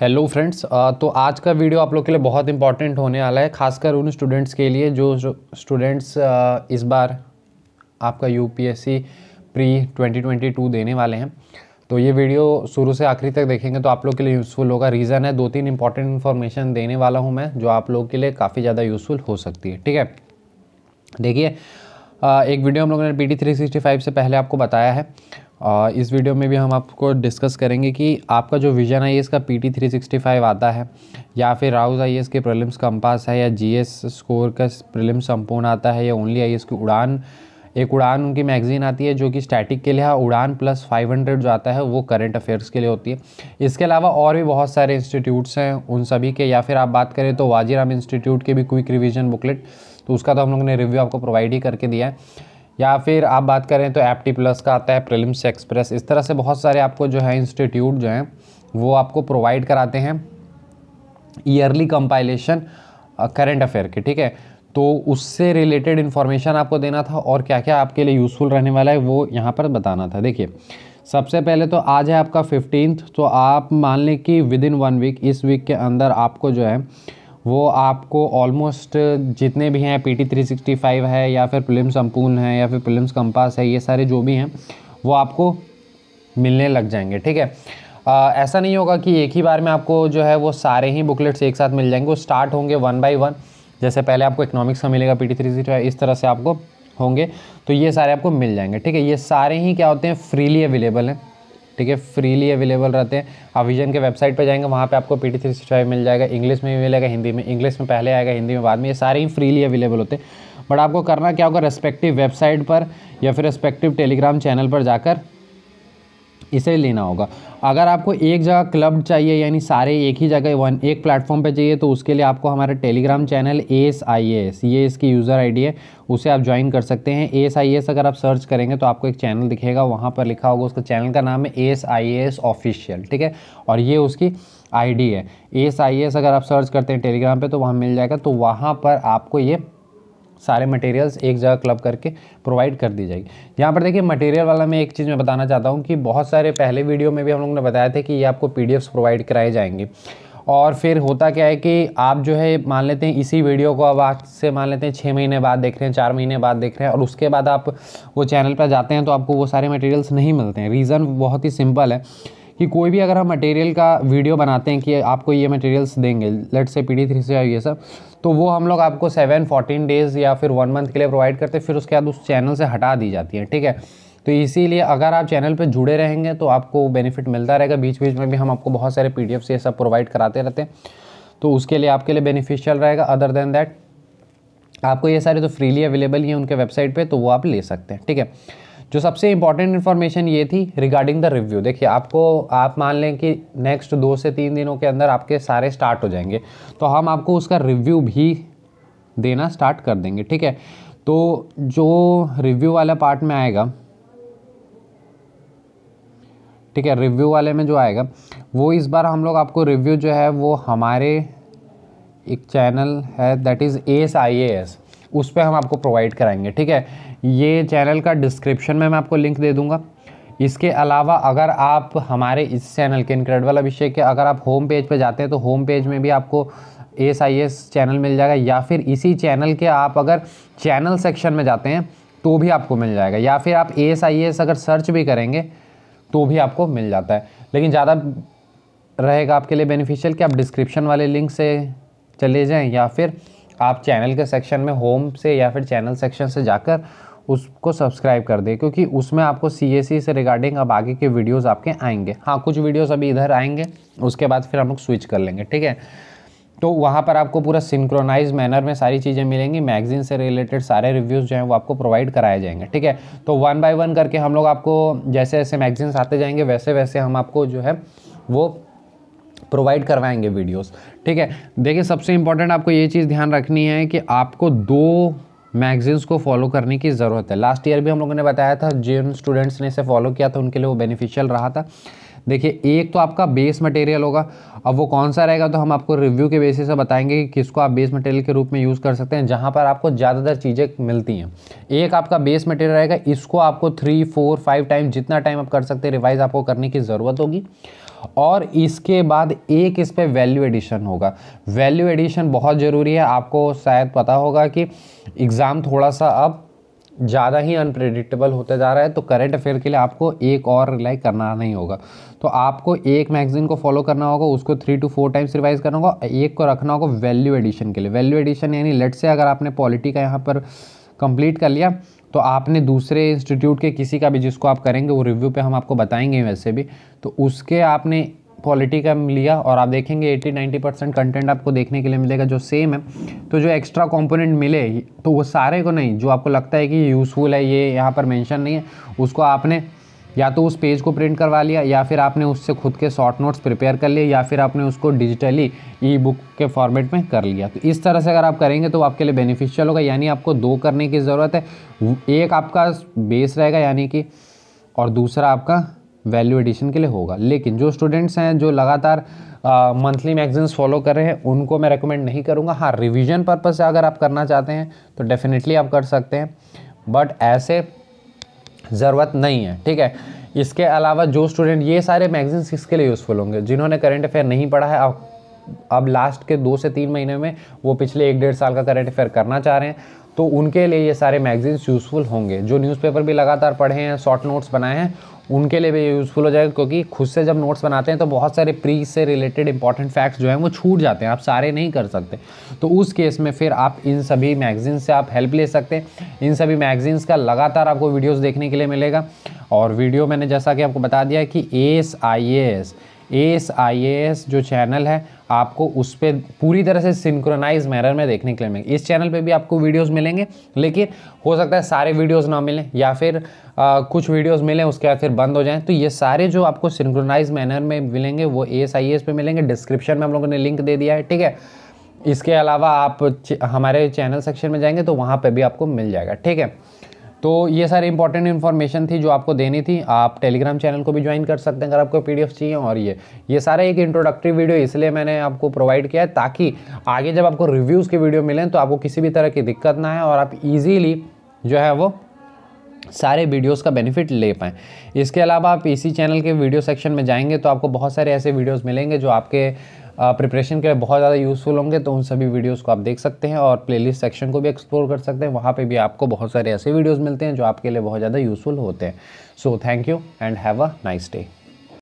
hello friends तो आज का वीडियो आप लोग के लिए बहुत इंपॉर्टेंट होने वाला है खासकर उन स्टूडेंट्स के लिए जो स्टूडेंट्स इस बार आपका यूपीएससी प्री 2022 देने वाले हैं तो ये वीडियो शुरू से आखिरी तक देखेंगे तो आप लोग के लिए यूज़फुल होगा रीज़न है दो तीन इंपॉर्टेंट इन्फॉर्मेशन देने वाला हूँ मैं जो आप लोग के लिए काफ़ी ज़्यादा यूज़फुल हो सकती है ठीक है देखिए एक वीडियो हम लोगों ने P T three sixty five से पहले आपको बताया है और इस वीडियो में भी हम आपको डिस्कस करेंगे कि आपका जो विजन आई का P T three sixty five आता है या फिर राउज आई के प्रिलिम्स कंपास है या जी एस स्कोर का प्रिलिम्स संपूर्ण आता है या ओनली आई की उड़ान एक उड़ान उनकी मैगजीन आती है जो कि स्टैटिक के लिए है उड़ान प्लस 500 जो आता है वो करंट अफेयर्स के लिए होती है इसके अलावा और भी बहुत सारे इंस्टीट्यूट्स हैं उन सभी के या फिर आप बात करें तो वाजीराम इंस्टीट्यूट के भी क्विक रिविजन बुकलेट तो उसका तो हम लोग ने रिव्यू आपको प्रोवाइड ही करके दिया है या फिर आप बात करें तो एप टी प्लस का आता है प्रिलिम्स एक्सप्रेस इस तरह से बहुत सारे आपको जो है इंस्टीट्यूट जो हैं वो आपको प्रोवाइड कराते हैं ईयरली कंपाइलेशन करेंट अफेयर के ठीक है तो उससे रिलेटेड इन्फॉर्मेशन आपको देना था और क्या क्या आपके लिए यूज़फुल रहने वाला है वो यहाँ पर बताना था देखिए सबसे पहले तो आज है आपका फिफ्टीन तो आप मान लें कि विद इन वन वीक इस वीक के अंदर आपको जो है वो आपको ऑलमोस्ट जितने भी हैं P T three sixty five है या फिर प्रिलिम्स संपूर्ण है या फिर प्रिलिम्स कंपास है ये सारे जो भी हैं वो आपको मिलने लग जाएंगे ठीक है आ, ऐसा नहीं होगा कि एक ही बार में आपको जो है वो सारे ही बुकलेट्स एक साथ मिल जाएंगे वो स्टार्ट होंगे वन बाई वन जैसे पहले आपको इकोनॉमिक्स का मिलेगा P T three sixty five इस तरह से आपको होंगे तो ये सारे आपको मिल जाएंगे ठीक है ये सारे ही क्या होते हैं फ्रीली अवेलेबल हैं ठीक है फ्रीली अवेलेबल रहते हैं आप विजन के वेबसाइट पर जाएंगे वहाँ पर आपको पी टी थ्री मिल जाएगा इंग्लिश में भी मिलेगा हिंदी में इंग्लिश में पहले आएगा हिंदी में बाद में ये सारे ही फ्रीली अवेलेबल होते हैं बट आपको करना क्या होगा रेस्पेक्टिव वेबसाइट पर या फिर रेस्पेक्टिव टेलीग्राम चैनल पर जाकर इसे लेना होगा अगर आपको एक जगह क्लब चाहिए यानी सारे एक ही जगह वन एक प्लेटफॉर्म पे चाहिए तो उसके लिए आपको हमारा Telegram channel S I S ये इसकी यूज़र आईडी है उसे आप ज्वाइन कर सकते हैं एस आई एस अगर आप सर्च करेंगे तो आपको एक चैनल दिखेगा वहाँ पर लिखा होगा उसका चैनल का नाम है एस आई एस ऑफिशियल ठीक है और ये उसकी डी है एस आई एस अगर आप सर्च करते हैं टेलीग्राम पर तो वहाँ मिल जाएगा तो वहाँ पर आपको ये सारे मटेरियल्स एक जगह क्लब करके प्रोवाइड कर दी जाएगी यहाँ पर देखिए मटेरियल वाला मैं एक चीज़ में बताना चाहता हूँ कि बहुत सारे पहले वीडियो में भी हम लोगों ने बताया था कि ये आपको पी प्रोवाइड कराए जाएंगे और फिर होता क्या है कि आप जो है मान लेते हैं इसी वीडियो को अब आज से मान लेते हैं छः महीने बाद देख रहे हैं चार महीने बाद देख रहे हैं और उसके बाद आप वो चैनल पर जाते हैं तो आपको वो सारे मटेरियल्स नहीं मिलते हैं रीज़न बहुत ही सिंपल है कि कोई भी अगर हम मटेरियल का वीडियो बनाते हैं कि आपको ये मटेरियल्स देंगे लेट से पी डी थ्री से ये सब तो वो हम लोग आपको सेवन फोर्टीन डेज़ या फिर वन मंथ के लिए प्रोवाइड करते हैं फिर उसके बाद उस चैनल से हटा दी जाती है ठीक है तो इसीलिए अगर आप चैनल पर जुड़े रहेंगे तो आपको बेनिफिट मिलता रहेगा बीच बीच में भी हम आपको बहुत सारे पी ये सब प्रोवाइड कराते रहते हैं तो उसके लिए आपके लिए बेनिफिशियल रहेगा अदर देन दैट आपको ये सारे तो फ्रीली अवेलेबल ही हैं उनके वेबसाइट पे तो वो आप ले सकते हैं ठीक है जो सबसे इंपॉर्टेंट इन्फॉर्मेशन ये थी रिगार्डिंग द रिव्यू देखिए आपको आप मान लें कि नेक्स्ट दो से तीन दिनों के अंदर आपके सारे स्टार्ट हो जाएंगे तो हम आपको उसका रिव्यू भी देना स्टार्ट कर देंगे ठीक है तो जो रिव्यू वाला पार्ट में आएगा ठीक है रिव्यू वाले में जो आएगा वो इस बार हम लोग आपको रिव्यू जो है वो हमारे एक चैनल है that is S I A S उस पर हम आपको प्रोवाइड कराएंगे ठीक है ये चैनल का डिस्क्रिप्शन में मैं आपको लिंक दे दूँगा इसके अलावा अगर आप हमारे इस चैनल के इनक्रेडिबल अभिषेक के अगर आप होम पेज पर जाते हैं तो होम पेज में भी आपको एस आई एस चैनल मिल जाएगा या फिर इसी चैनल के आप अगर चैनल सेक्शन में जाते हैं तो भी आपको मिल जाएगा या फिर आप एस आई एस अगर सर्च भी करेंगे तो भी आपको मिल जाता है लेकिन ज़्यादा रहेगा आपके लिए बेनिफिशियल कि आप डिस्क्रिप्शन वाले लिंक से चले जाएं या फिर आप चैनल के सेक्शन में होम से या फिर चैनल सेक्शन से जाकर उसको सब्सक्राइब कर दें क्योंकि उसमें आपको सी से रिगार्डिंग अब आगे के वीडियोज़ आपके आएंगे हाँ कुछ वीडियोज़ अभी इधर आएंगे उसके बाद फिर हम लोग स्विच कर लेंगे ठीक है तो वहाँ पर आपको पूरा सिंक्रोनाइज मैनर में सारी चीज़ें मिलेंगी मैगजीन से रिलेटेड सारे रिव्यूज़ जो हैं वो आपको प्रोवाइड कराए जाएंगे ठीक है तो वन बाय वन करके हम लोग आपको जैसे जैसे मैगजीन्स आते जाएंगे वैसे वैसे हम आपको जो है वो प्रोवाइड करवाएंगे वीडियोस ठीक है देखिए सबसे इंपॉर्टेंट आपको ये चीज़ ध्यान रखनी है कि आपको दो मैगजीन्स को फॉलो करने की ज़रूरत है लास्ट ईयर भी हम लोगों ने बताया था जिन स्टूडेंट्स ने इसे फॉलो किया था उनके लिए वो बेनिफिशियल रहा था देखिए एक तो आपका बेस मटेरियल होगा अब वो कौन सा रहेगा तो हम आपको रिव्यू के बेसिस से बताएंगे कि किसको आप बेस मटेरियल के रूप में यूज़ कर सकते हैं जहाँ पर आपको ज़्यादातर चीज़ें मिलती हैं एक आपका बेस मटेरियल रहेगा इसको आपको थ्री फोर फाइव टाइम जितना टाइम आप कर सकते हैं रिवाइज आपको करने की ज़रूरत होगी और इसके बाद एक इस पर वैल्यू एडिशन होगा वैल्यू एडिशन बहुत ज़रूरी है आपको शायद पता होगा कि एग्ज़ाम थोड़ा सा अब ज़्यादा ही अनप्रेडिक्टेबल होता जा रहा है तो करंट अफेयर के लिए आपको एक और रिलाई करना नहीं होगा तो आपको एक मैगजीन को फॉलो करना होगा उसको three two four times revise करना होगा एक को रखना होगा वैल्यू एडिशन के लिए वैल्यू एडिशन यानी लेट से अगर आपने पॉलिटी का यहाँ पर कंप्लीट कर लिया तो आपने दूसरे इंस्टीट्यूट के किसी का भी जिसको आप करेंगे वो रिव्यू पे हम आपको बताएंगे वैसे भी तो उसके आपने पॉलिटी का लिया और आप देखेंगे 80-90 परसेंट कंटेंट आपको देखने के लिए मिलेगा जो सेम है तो जो एक्स्ट्रा कंपोनेंट मिले तो वो सारे को नहीं जो आपको लगता है कि यूज़फुल है ये यहाँ पर मेंशन नहीं है उसको आपने या तो उस पेज को प्रिंट करवा लिया या फिर आपने उससे खुद के शॉर्ट नोट्स प्रिपेयर कर लिए या फिर आपने उसको डिजिटली ई बुक के फॉर्मेट में कर लिया तो इस तरह से अगर आप करेंगे तो आपके लिए बेनिफिशियल होगा यानी आपको दो करने की ज़रूरत है एक आपका बेस रहेगा यानी कि और दूसरा आपका वैल्यू एडिशन के लिए होगा लेकिन जो स्टूडेंट्स हैं जो लगातार मंथली मैगजीन्स फॉलो कर रहे हैं उनको मैं रिकमेंड नहीं करूँगा हाँ रिविजन पर्पज़ से अगर आप करना चाहते हैं तो डेफिनेटली आप कर सकते हैं बट ऐसे ज़रूरत नहीं है ठीक है इसके अलावा जो स्टूडेंट ये सारे मैगजीन्स किसके लिए यूज़फुल होंगे जिन्होंने करंट अफेयर नहीं पढ़ा है अब अब लास्ट के दो से तीन महीने में वो पिछले एक डेढ़ साल का करंट अफेयर करना चाह रहे हैं तो उनके लिए ये सारे मैगजीन्स यूज़फुल होंगे जो न्यूज़पेपर भी लगातार पढ़े हैं शॉर्ट नोट्स बनाए हैं उनके लिए भी यूज़फुल हो जाएगा क्योंकि खुद से जब नोट्स बनाते हैं तो बहुत सारे प्री से रिलेटेड इंपॉर्टेंट फैक्ट्स जो हैं वो छूट जाते हैं आप सारे नहीं कर सकते तो उस केस में फिर आप इन सभी मैगजीन से आप हेल्प ले सकते हैं इन सभी मैगजीन्स का लगातार आपको वीडियोज़ देखने के लिए मिलेगा और वीडियो मैंने जैसा कि आपको बता दिया कि S I S S I S जो चैनल है आपको उस पर पूरी तरह से सिंक्रोनाइज मैनर में देखने के लिए मिलेंगे इस चैनल पे भी आपको वीडियोस मिलेंगे लेकिन हो सकता है सारे वीडियोस ना मिलें या फिर आ, कुछ वीडियोस मिलें उसके बाद फिर बंद हो जाएं तो ये सारे जो आपको सिंक्रोनाइज मैनर में मिलेंगे वो एस आई एस पे मिलेंगे डिस्क्रिप्शन में हम लोगों ने लिंक दे दिया है ठीक है इसके अलावा आप हमारे चैनल सेक्शन में जाएंगे तो वहाँ पर भी आपको मिल जाएगा ठीक है तो ये सारी इंपॉर्टेंट इन्फॉर्मेशन थी जो आपको देनी थी आप टेलीग्राम चैनल को भी ज्वाइन कर सकते हैं अगर आपको पी चाहिए और ये ये सारा एक इंट्रोडक्टरी वीडियो इसलिए मैंने आपको प्रोवाइड किया है ताकि आगे जब आपको रिव्यूज़ के वीडियो मिलें तो आपको किसी भी तरह की दिक्कत ना है और आप ईजीली जो है वो सारे वीडियोस का बेनिफिट ले पाएँ इसके अलावा आप इसी चैनल के वीडियो सेक्शन में जाएंगे तो आपको बहुत सारे ऐसे वीडियोस मिलेंगे जो आपके प्रिपरेशन के लिए बहुत ज़्यादा यूज़फुल होंगे तो उन सभी वीडियोज़ को आप देख सकते हैं और प्लेलिस्ट सेक्शन को भी एक्सप्लोर कर सकते हैं वहाँ पर भी आपको बहुत सारे ऐसे वीडियोज़ मिलते हैं जो आपके लिए बहुत ज़्यादा यूज़फुल होते हैं so thank you and have a nice day